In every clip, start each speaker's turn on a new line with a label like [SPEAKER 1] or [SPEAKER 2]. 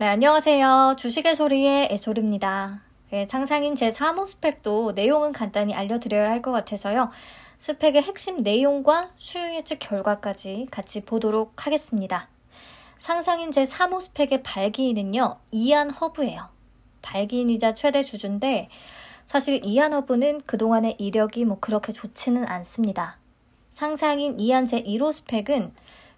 [SPEAKER 1] 네, 안녕하세요. 주식의 소리의 애솔입니다. 네, 상상인 제3호 스펙도 내용은 간단히 알려드려야 할 것 같아서요. 스펙의 핵심 내용과 수요 예측 결과까지 같이 보도록 하겠습니다. 상상인 제3호 스펙의 발기인은요, 이안 허브예요. 발기인이자 최대 주주인데, 사실 이안 허브는 그동안의 이력이 뭐 그렇게 좋지는 않습니다. 상상인 이안 제1호 스펙은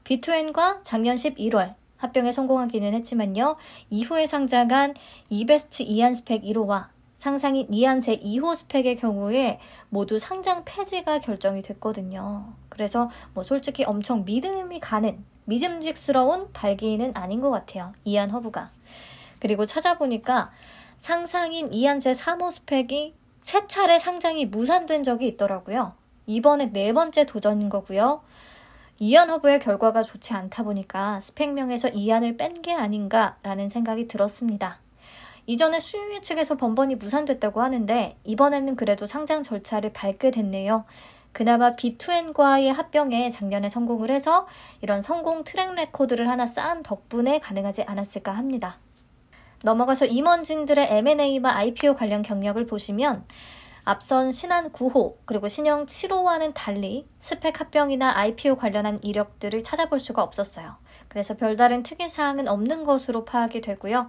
[SPEAKER 1] 비2 n 과 작년 11월 합병에 성공하기는 했지만요. 이후에 상장한 이베스트 이안 스펙 1호와 상상인 이안 제2호 스펙의 경우에 모두 상장 폐지가 결정이 됐거든요. 그래서 뭐 솔직히 엄청 믿음이 가는 믿음직스러운 발기인은 아닌 것 같아요. 이안 허브가. 그리고 찾아보니까 상상인 이안 제3호 스펙이 세 차례 상장이 무산된 적이 있더라고요. 이번에 네 번째 도전인 거고요. 이안 허브의 결과가 좋지 않다 보니까 스펙명에서 이안을 뺀 게 아닌가라는 생각이 들었습니다. 이전에 수용 예측에서 번번이 무산됐다고 하는데 이번에는 그래도 상장 절차를 밟게 됐네요. 그나마 B2N과의 합병에 작년에 성공을 해서 이런 성공 트랙 레코드를 하나 쌓은 덕분에 가능하지 않았을까 합니다. 넘어가서 임원진들의 M&A와 IPO 관련 경력을 보시면 앞선 신한 9호 그리고 신형 7호와는 달리 스펙 합병이나 IPO 관련한 이력들을 찾아볼 수가 없었어요. 그래서 별다른 특이 사항은 없는 것으로 파악이 되고요.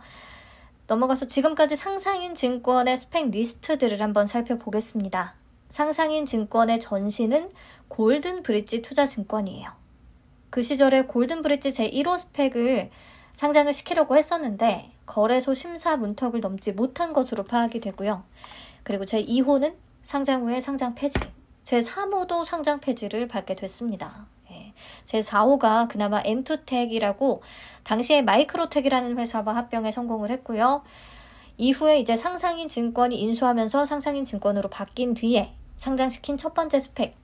[SPEAKER 1] 넘어가서 지금까지 상상인 증권의 스펙 리스트들을 한번 살펴보겠습니다. 상상인 증권의 전신은 골든 브릿지 투자 증권이에요. 그 시절에 골든 브릿지 제1호 스펙을 상장을 시키려고 했었는데 거래소 심사 문턱을 넘지 못한 것으로 파악이 되고요. 그리고 제2호는 상장 후에 상장 폐지, 제3호도 상장 폐지를 받게 됐습니다. 예. 제4호가 그나마 엔투텍이라고 당시에 마이크로텍이라는 회사와 합병에 성공을 했고요. 이후에 이제 상상인 증권이 인수하면서 상상인 증권으로 바뀐 뒤에 상장시킨 첫 번째 스펙,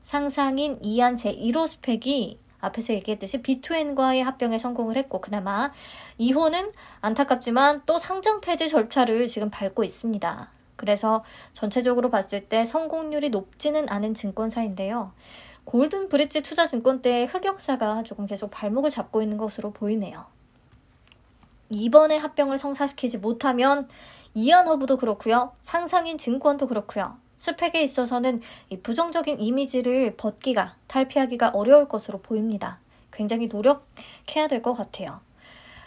[SPEAKER 1] 상상인 이안 제1호 스펙이 앞에서 얘기했듯이 B2N과의 합병에 성공을 했고 그나마 2호는 안타깝지만 또 상장 폐지 절차를 지금 밟고 있습니다. 그래서 전체적으로 봤을 때 성공률이 높지는 않은 증권사인데요. 골든 브릿지 투자증권때의 흑역사가 조금 계속 발목을 잡고 있는 것으로 보이네요. 이번에 합병을 성사시키지 못하면 이안 허브도 그렇고요. 상상인 증권도 그렇고요. 스펙에 있어서는 부정적인 이미지를 벗기가, 탈피하기가 어려울 것으로 보입니다. 굉장히 노력해야 될 것 같아요.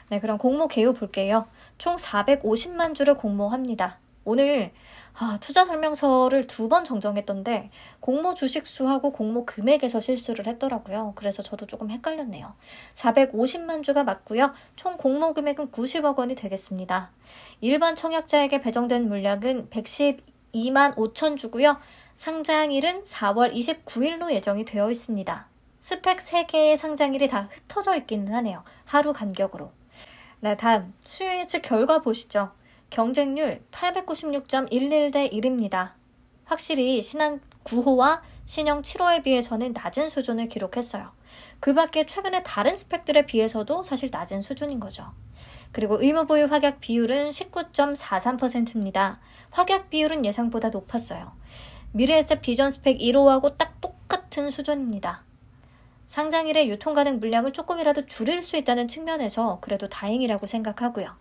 [SPEAKER 1] 네, 그럼 공모 개요 볼게요. 총 450만 주를 공모합니다. 오늘 아, 투자 설명서를 두 번 정정했던데 공모 주식 수하고 공모 금액에서 실수를 했더라고요. 그래서 저도 조금 헷갈렸네요. 450만 주가 맞고요. 총 공모 금액은 90억 원이 되겠습니다. 일반 청약자에게 배정된 물량은 110 2만 5천 주고요. 상장일은 4월 29일로 예정이 되어 있습니다. 스펙 3개의 상장일이 다 흩어져 있기는 하네요. 하루 간격으로. 네, 다음 수요 예측 결과 보시죠. 경쟁률 896.11대 1입니다. 확실히 신한 9호와 신형 7호에 비해서는 낮은 수준을 기록했어요. 그 밖에 최근에 다른 스펙들에 비해서도 사실 낮은 수준인 거죠. 그리고 의무보유 확약 비율은 19.43%입니다. 확약 비율은 예상보다 높았어요. 미래에셋 비전 스펙 1호하고 딱 똑같은 수준입니다. 상장일에 유통 가능 물량을 조금이라도 줄일 수 있다는 측면에서 그래도 다행이라고 생각하고요.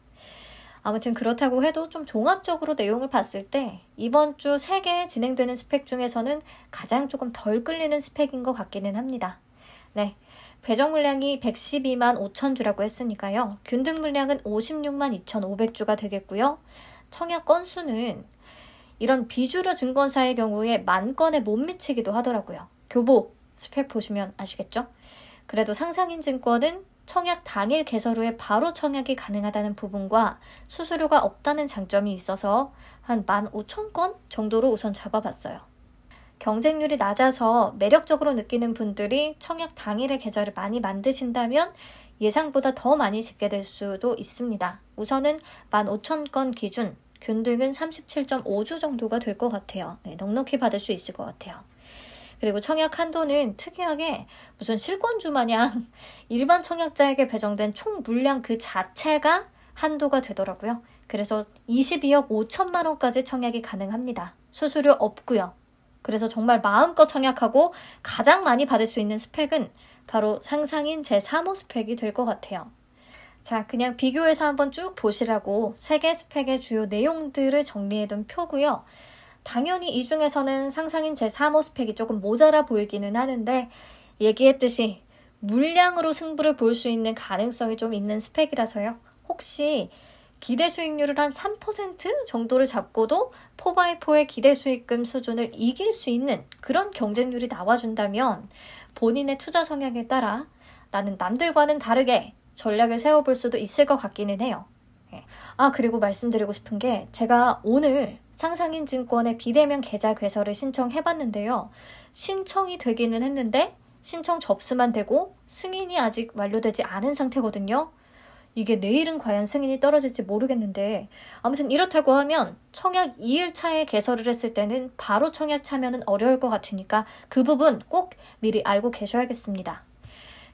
[SPEAKER 1] 아무튼 그렇다고 해도 좀 종합적으로 내용을 봤을 때 이번 주 3개 진행되는 스펙 중에서는 가장 조금 덜 끌리는 스펙인 것 같기는 합니다. 네. 배정 물량이 112만 5천 주라고 했으니까요. 균등 물량은 56만 2,500주가 되겠고요. 청약 건수는 이런 비주류 증권사의 경우에 만 건에 못 미치기도 하더라고요. 교보 스펙 보시면 아시겠죠? 그래도 상상인 증권은 청약 당일 개설 후에 바로 청약이 가능하다는 부분과 수수료가 없다는 장점이 있어서 한 15,000건 정도로 우선 잡아봤어요. 경쟁률이 낮아서 매력적으로 느끼는 분들이 청약 당일에 계좌를 많이 만드신다면 예상보다 더 많이 집계될 수도 있습니다. 우선은 15,000건 기준, 균등은 37.5주 정도가 될 것 같아요. 네, 넉넉히 받을 수 있을 것 같아요. 그리고 청약 한도는 특이하게 무슨 실권주 마냥 일반 청약자에게 배정된 총 물량 그 자체가 한도가 되더라고요. 그래서 22억 5천만 원까지 청약이 가능합니다. 수수료 없고요. 그래서 정말 마음껏 청약하고 가장 많이 받을 수 있는 스펙은 바로 상상인 제3호 스펙이 될 것 같아요. 자, 그냥 비교해서 한번 쭉 보시라고 3개 스펙의 주요 내용들을 정리해둔 표고요. 당연히 이 중에서는 상상인 제3호 스펙이 조금 모자라 보이기는 하는데 얘기했듯이 물량으로 승부를 볼 수 있는 가능성이 좀 있는 스펙이라서요. 혹시 기대 수익률을 한 3% 정도를 잡고도 4x4의 기대 수익금 수준을 이길 수 있는 그런 경쟁률이 나와준다면 본인의 투자 성향에 따라 나는 남들과는 다르게 전략을 세워볼 수도 있을 것 같기는 해요. 예. 아, 그리고 말씀드리고 싶은 게 제가 오늘 상상인 증권의 비대면 계좌 개설을 신청해봤는데요. 신청이 되기는 했는데 신청 접수만 되고 승인이 아직 완료되지 않은 상태거든요. 이게 내일은 과연 승인이 떨어질지 모르겠는데 아무튼 이렇다고 하면 청약 2일차에 개설을 했을 때는 바로 청약 참여는 어려울 것 같으니까 그 부분 꼭 미리 알고 계셔야겠습니다.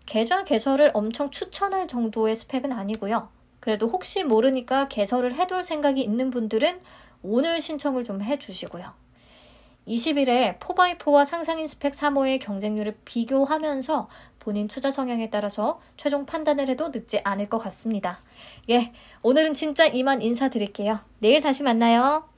[SPEAKER 1] 계좌 개설을 엄청 추천할 정도의 스펙은 아니고요. 그래도 혹시 모르니까 개설을 해둘 생각이 있는 분들은 오늘 신청을 좀 해주시고요. 20일에 4x4와 상상인 스펙 3호의 경쟁률을 비교하면서 본인 투자 성향에 따라서 최종 판단을 해도 늦지 않을 것 같습니다. 예, 오늘은 진짜 이만 인사드릴게요. 내일 다시 만나요.